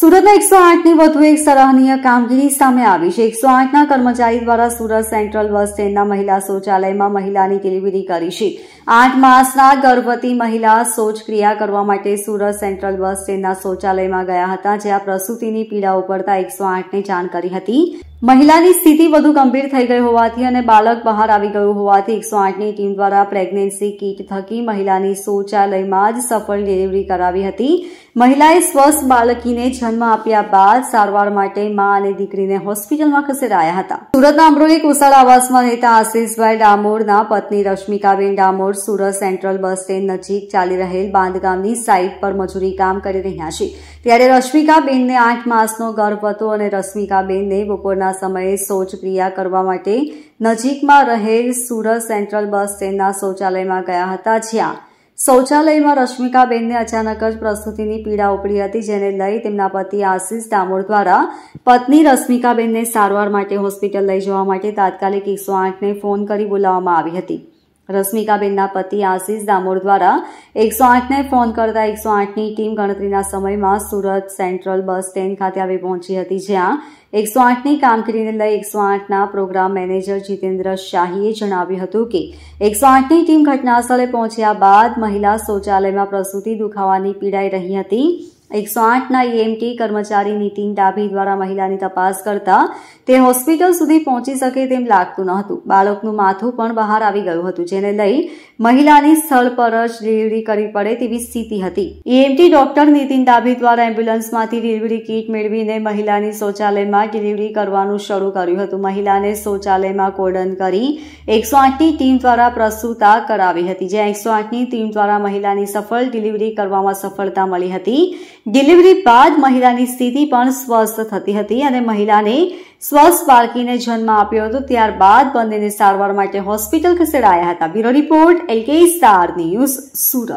સુરતમાં એકસો આઠની વધુ એક સરાહનીય કામગીરી સામે આવી છે એકસો આઠના કર્મચારી દ્વારા સુરત સેન્ટ્રલ બસ સ્ટેન્ડના મહિલા શૌચાલયમાં મહિલાની ડિલિવરી કરી છે આઠ માસના ગર્ભવતી મહિલા શૌચક્રિયા કરવા માટે સુરત સેન્ટ્રલ બસ સ્ટેન્ડના શૌચાલયમાં ગયા હતા જ્યાં પ્રસૂતિની પીડા ઉપડતા એકસો આઠને જાણ કરી હતી મહિલાની સ્થિતિ વધુ ગંભીર થઈ ગઈ હોવાથી અને બાળક બહાર આવી ગયું હોવાથી એકસો આઠની ટીમ દ્વારા પ્રેગ્નન્સી કીટ થકી મહિલાની શૌચાલયમાં જ સફળ ડિલિવરી કરાવી હતી મહિલાએ સ્વસ્થ બાળકીને જન્મ આપ્યા બાદ સારવાર માટે મા અને દીકરીને હોસ્પિટલમાં ખસેડાયા હતા સુરતના અમરોલી કુશાળ આવાસમાં રહેતા આશીષભાઈ ડામોરના પત્ની Rashmikaben Damor road Surat central bus stand નજીક ચાલી રહેલ બાંધકામની સાઇટ પર મજૂરી કામ કરી રહ્યા છે ત્યારે રશ્મિકાબેનને આઠ માસનો ગર્ભ હતો અને રશ્મિકાબેનને બપોરના સમયે શૌચક્રિયા કરવા માટે નજીકમાં રહેલ સુરત સેન્ટ્રલ બસ સ્ટેન્ડના શૌચાલયમાં ગયા હતા જ્યાં શૌચાલયમાં રશ્મિકાબેનને અચાનક જ પ્રસ્તુતિની પીડા ઉપડી હતી જેને લઈ તેમના પતિ આશિષ ડામોર દ્વારા પત્ની રશ્મિકાબેનને સારવાર માટે હોસ્પિટલ લઈ જવા માટે તાત્કાલિક એકસો આઠને ફોન કરી બોલાવવામાં આવી હતી રશ્મિકાબેનના પતિ આશીષ દામોર દ્વારા એકસો આઠને ફોન કરતા એકસો આઠની ટીમ ગણતરીના સમયમાં સુરત સેન્ટ્રલ બસ સ્ટેન્ડ ખાતે આવી પહોંચી હતી જ્યાં એકસો આઠની કામગીરીને લઈ એકસો આઠના પ્રોગ્રામ મેનેજર જીતેન્દ્ર શાહીએ જણાવ્યું હતું કે એકસો આઠની ટીમ ઘટનાસ્થળે પહોંચ્યા બાદ મહિલા શૌચાલયમાં પ્રસૂતિ દુખાવાની પીડાઈ રહી હતી એકસો આઠના ઈએમટી e કર્મચારી ટીમ ડાભી દ્વારા મહિલાની તપાસ કરતા તે હોસ્પિટલ સુધી પહોંચી શકે તેમ લાગતું ન હતું બાળકનું માથું પણ બહાર આવી ગયું હતું જેને લઈ મહિલાની સ્થળ પર જ ડિલિવરી કરવી પડે તેવી સ્થિતિ હતી EMT e doctor Nitin Dabhi દ્વારા એમ્બ્યુલન્સમાંથી ડિલિવરી કીટ મેળવીને મહિલાની શૌચાલયમાં ડિલિવરી કરવાનું શરૂ કર્યું હતું મહિલાને શૌચાલયમાં કોર્ડન કરી એકસો આઠની ટીમ દ્વારા પ્રસુતા કરાવી હતી જ્યાં એકસો આઠની ટીમ દ્વારા મહિલાની સફળ ડિલિવરી કરવામાં સફળતા મળી હતી ડિલિવરી બાદ મહિલાની સ્થિતિ પણ સ્વસ્થ થતી હતી અને મહિલાને સ્વસ્થ બાળકીને જન્મ આપ્યો હતો ત્યારબાદ બંનેને સારવાર માટે હોસ્પિટલ ખસેડાયા હતા bureau report LK star news Surat